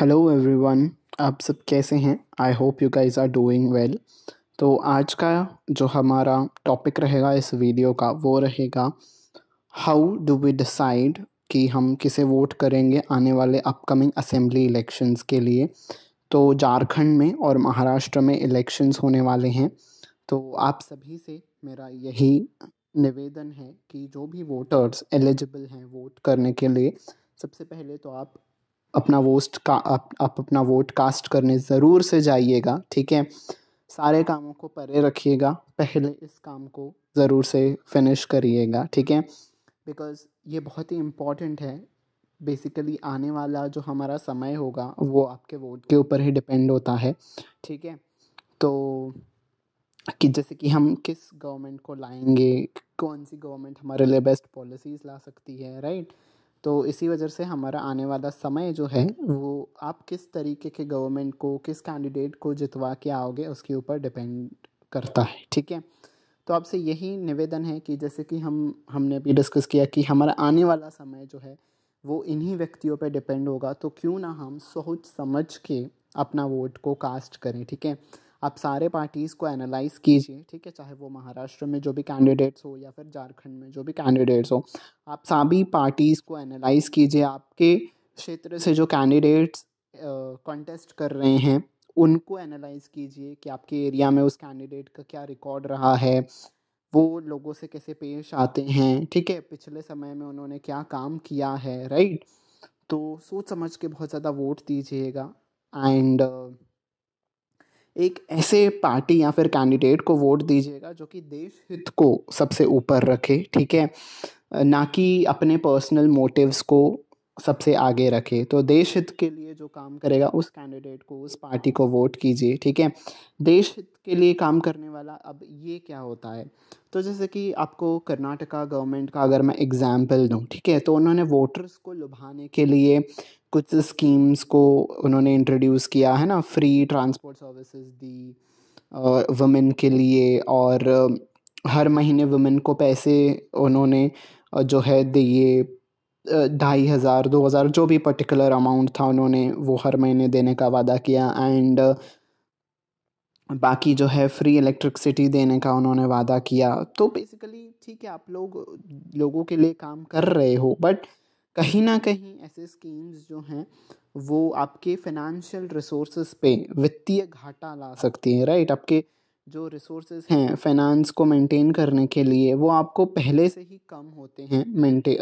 hello everyone आप सब कैसे हैं I hope you guys are doing well तो आज का जो हमारा टॉपिक रहेगा इस वीडियो का वो रहेगा हाउ डू वी डिसाइड कि हम किसे वोट करेंगे आने वाले अपकमिंग असेंबली इलेक्शंस के लिए तो झारखंड में और महाराष्ट्र में इलेक्शंस होने वाले हैं तो आप सभी से मेरा यही निवेदन है कि जो भी वोटर्स एलिजिबल हैं वोट करने के लिए सबसे पहले तो आप अपना वोस्ट का आप, अप, अपना वोट कास्ट करने ज़रूर से जाइएगा ठीक है सारे कामों को परे रखिएगा पहले इस काम को ज़रूर से फिनिश करिएगा ठीक है बिकॉज़ ये बहुत ही इम्पॉर्टेंट है बेसिकली आने वाला जो हमारा समय होगा वो आपके वोट के ऊपर ही डिपेंड होता है ठीक है तो कि जैसे कि हम किस गवर्नमेंट को लाएंगे कौन सी गवर्नमेंट हमारे लिए बेस्ट पॉलिसीज़ ला सकती है राइट तो इसी वजह से हमारा आने वाला समय जो है वो आप किस तरीके के गवर्नमेंट को किस कैंडिडेट को जितवा के आओगे उसके ऊपर डिपेंड करता है ठीक है तो आपसे यही निवेदन है कि जैसे कि हम हमने अभी डिस्कस किया कि हमारा आने वाला समय जो है वो इन्हीं व्यक्तियों पर डिपेंड होगा तो क्यों ना हम सोच समझ के अपना वोट को कास्ट करें ठीक है आप सारे पार्टीज़ को एनालाइज कीजिए ठीक है चाहे वो महाराष्ट्र में जो भी कैंडिडेट्स हो या फिर झारखंड में जो भी कैंडिडेट्स हो आप सभी पार्टीज़ को एनालाइज कीजिए आपके क्षेत्र से जो कैंडिडेट्स कंटेस्ट कर रहे हैं उनको एनालाइज कीजिए कि आपके एरिया में उस कैंडिडेट का क्या रिकॉर्ड रहा है वो लोगों से कैसे पेश आते हैं ठीक है पिछले समय में उन्होंने क्या काम किया है राइट तो सोच समझ के बहुत ज़्यादा वोट दीजिएगा एंड uh, एक ऐसे पार्टी या फिर कैंडिडेट को वोट दीजिएगा जो कि देश हित को सबसे ऊपर रखे ठीक है ना कि अपने पर्सनल मोटिव्स को सबसे आगे रखे तो देश हित के लिए जो काम करेगा उस कैंडिडेट को उस पार्टी को वोट कीजिए ठीक है देश हित के लिए काम करने वाला अब ये क्या होता है तो जैसे कि आपको कर्नाटका गवर्नमेंट का अगर मैं एग्ज़ाम्पल दूँ ठीक है तो उन्होंने वोटर्स को लुभाने के लिए कुछ स्कीम्स को उन्होंने इंट्रोड्यूस किया है ना फ्री ट्रांसपोर्ट सर्विसेज दी वुमेन के लिए और हर महीने वुमेन को पैसे उन्होंने जो है दिए ढाई हज़ार दो हज़ार जो भी पर्टिकुलर अमाउंट था उन्होंने वो हर महीने देने का वादा किया एंड बाकी जो है फ्री इलेक्ट्रिसिटी देने का उन्होंने वादा किया तो बेसिकली ठीक है आप लोग लोगों के लिए काम कर रहे हो बट कहीं ना कहीं ऐसे स्कीम्स जो हैं वो आपके फाइनेंशियल रिसोर्स पे वित्तीय घाटा ला सकती हैं राइट आपके जो रिसोर्स हैं फाइनेंस को मेंटेन करने के लिए वो आपको पहले से ही कम होते हैं मेंटे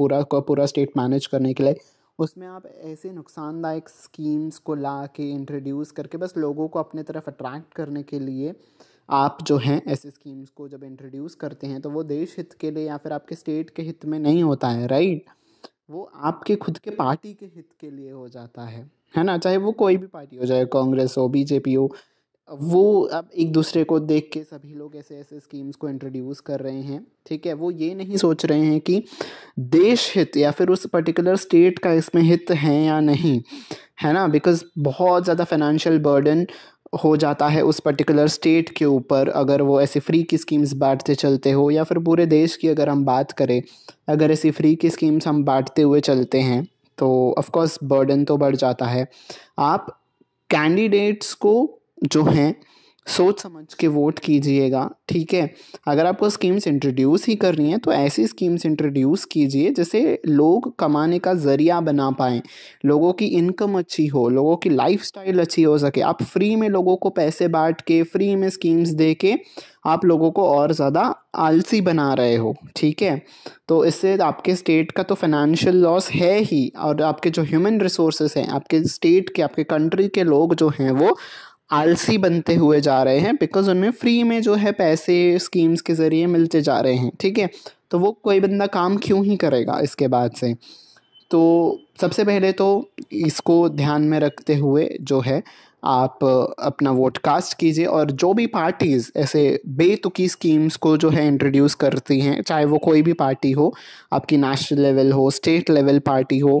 पूरा का पूरा स्टेट मैनेज करने के लिए उसमें आप ऐसे नुकसानदायक स्कीम्स को ला के इंट्रोड्यूस करके बस लोगों को अपने तरफ अट्रैक्ट करने के लिए आप जो हैं ऐसे स्कीम्स को जब इंट्रोड्यूस करते हैं तो वो देश हित के लिए या फिर आपके स्टेट के हित में नहीं होता है राइट वो आपके खुद के पार्टी के हित के लिए हो जाता है है ना चाहे वो कोई भी पार्टी हो जाए कांग्रेस हो बीजेपी हो वो अब एक दूसरे को देख के सभी लोग ऐसे ऐसे स्कीम्स को इंट्रोड्यूस कर रहे हैं ठीक है वो ये नहीं सोच रहे हैं कि देश हित या फिर उस पर्टिकुलर स्टेट का इसमें हित है या नहीं है ना बिकॉज बहुत ज़्यादा फाइनेंशियल बर्डन हो जाता है उस पर्टिकुलर स्टेट के ऊपर अगर वो ऐसे फ्री की स्कीम्स बांटते चलते हो या फिर पूरे देश की अगर हम बात करें अगर ऐसी फ्री की स्कीम्स हम बांटते हुए चलते हैं तो ऑफ़ बर्डन तो बढ़ जाता है आप कैंडिडेट्स को जो हैं सोच समझ के वोट कीजिएगा ठीक है अगर आपको स्कीम्स इंट्रोड्यूस ही करनी है तो ऐसी स्कीम्स इंट्रोड्यूस कीजिए जिसे लोग कमाने का ज़रिया बना पाएँ लोगों की इनकम अच्छी हो लोगों की स्टाइल अच्छी हो सके आप फ्री में लोगों को पैसे बांट के फ्री में स्कीम्स दे के आप लोगों को और ज़्यादा आलसी बना रहे हो ठीक है तो इससे आपके स्टेट का तो फाइनेंशियल लॉस है ही और आपके जो ह्यूमन रिसोर्सेज हैं आपके स्टेट के आपके कंट्री के लोग जो हैं वो आलसी बनते हुए जा रहे हैं बिकॉज उनमें फ्री में जो है पैसे स्कीम्स के ज़रिए मिलते जा रहे हैं ठीक है तो वो कोई बंदा काम क्यों ही करेगा इसके बाद से तो सबसे पहले तो इसको ध्यान में रखते हुए जो है आप अपना वोट कास्ट कीजिए और जो भी पार्टीज़ ऐसे बेतुकी स्कीम्स को जो है इंट्रोड्यूस करती हैं चाहे वो कोई भी पार्टी हो आपकी नेशनल लेवल हो स्टेट लेवल पार्टी हो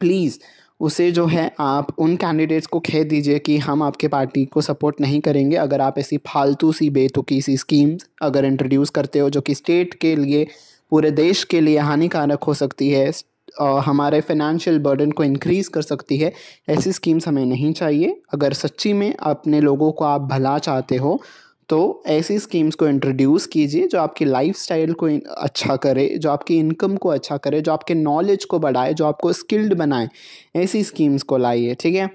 प्लीज़ उसे जो है आप उन कैंडिडेट्स को कह दीजिए कि हम आपके पार्टी को सपोर्ट नहीं करेंगे अगर आप ऐसी फालतू सी बेतुकी सी स्कीम्स अगर इंट्रोड्यूस करते हो जो कि स्टेट के लिए पूरे देश के लिए हानिकारक हो सकती है हमारे फाइनेंशियल बर्डन को इंक्रीज़ कर सकती है ऐसी स्कीम्स हमें नहीं चाहिए अगर सच्ची में अपने लोगों को आप भला चाहते हो तो ऐसी स्कीम्स को इंट्रोड्यूस कीजिए जो आपकी स्टाइल को अच्छा करे जो आपकी इनकम को अच्छा करे जो आपके नॉलेज को बढ़ाए जो आपको स्किल्ड बनाए ऐसी स्कीम्स को लाइए ठीक है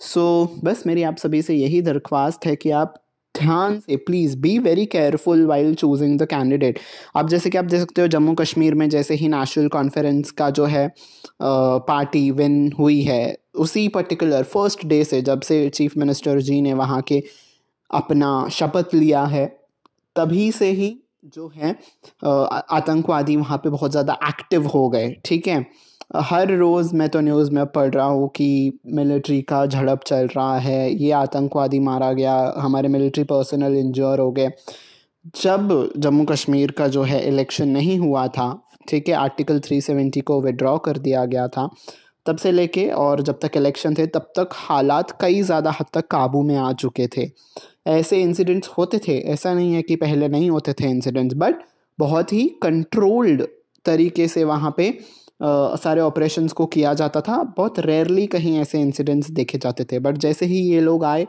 सो so, बस मेरी आप सभी से यही दरख्वास्त है कि आप ध्यान से please be very careful while choosing the candidate आप जैसे कि आप देख सकते हो जम्मू कश्मीर में जैसे ही नेशनल कॉन्फ्रेंस का जो है पार्टी विन हुई है उसी पर्टिकुलर फर्स्ट डे से जब से चीफ मिनिस्टर जी ने वहाँ के अपना शपथ लिया है तभी से ही जो है आतंकवादी वहाँ पे बहुत ज़्यादा एक्टिव हो गए ठीक है हर रोज़ मैं तो न्यूज़ में पढ़ रहा हूँ कि मिलिट्री का झड़प चल रहा है ये आतंकवादी मारा गया हमारे मिलिट्री पर्सनल इंजर हो गए जब जम्मू कश्मीर का जो है इलेक्शन नहीं हुआ था ठीक है आर्टिकल 370 को विड्रॉ कर दिया गया था तब से लेके और जब तक इलेक्शन थे तब तक हालात कई ज़्यादा हद तक काबू में आ चुके थे ऐसे इंसिडेंट्स होते थे ऐसा नहीं है कि पहले नहीं होते थे इंसिडेंट्स बट बहुत ही कंट्रोल्ड तरीके से वहाँ पे आ, सारे ऑपरेशंस को किया जाता था बहुत रेयरली कहीं ऐसे इंसिडेंट्स देखे जाते थे बट जैसे ही ये लोग आए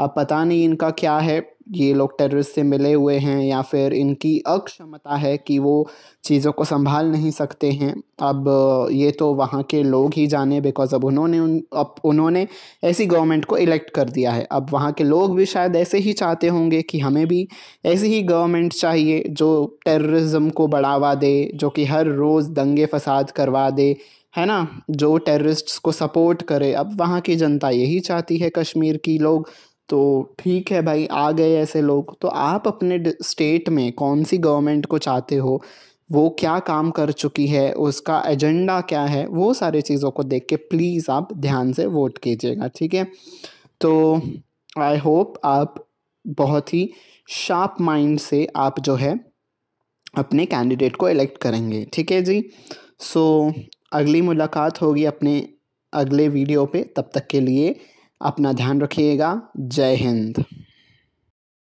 अब पता नहीं इनका क्या है ये लोग टेररिस्ट से मिले हुए हैं या फिर इनकी अक्षमता है कि वो चीज़ों को संभाल नहीं सकते हैं अब ये तो वहाँ के लोग ही जाने बिकॉज अब उन्होंने उन अब उन्होंने ऐसी गवर्नमेंट को इलेक्ट कर दिया है अब वहाँ के लोग भी शायद ऐसे ही चाहते होंगे कि हमें भी ऐसी ही गवर्नमेंट चाहिए जो टेररिज्म को बढ़ावा दे जो कि हर रोज़ दंगे फसाद करवा दे है ना जो टेररिस्ट्स को सपोर्ट करे अब वहाँ की जनता यही चाहती है कश्मीर की लोग तो ठीक है भाई आ गए ऐसे लोग तो आप अपने स्टेट में कौन सी गवर्नमेंट को चाहते हो वो क्या काम कर चुकी है उसका एजेंडा क्या है वो सारे चीज़ों को देख के प्लीज़ आप ध्यान से वोट कीजिएगा ठीक है तो आई होप आप बहुत ही शार्प माइंड से आप जो है अपने कैंडिडेट को इलेक्ट करेंगे ठीक है जी सो so, अगली मुलाकात होगी अपने अगले वीडियो पे तब तक के लिए अपना ध्यान रखिएगा जय हिंद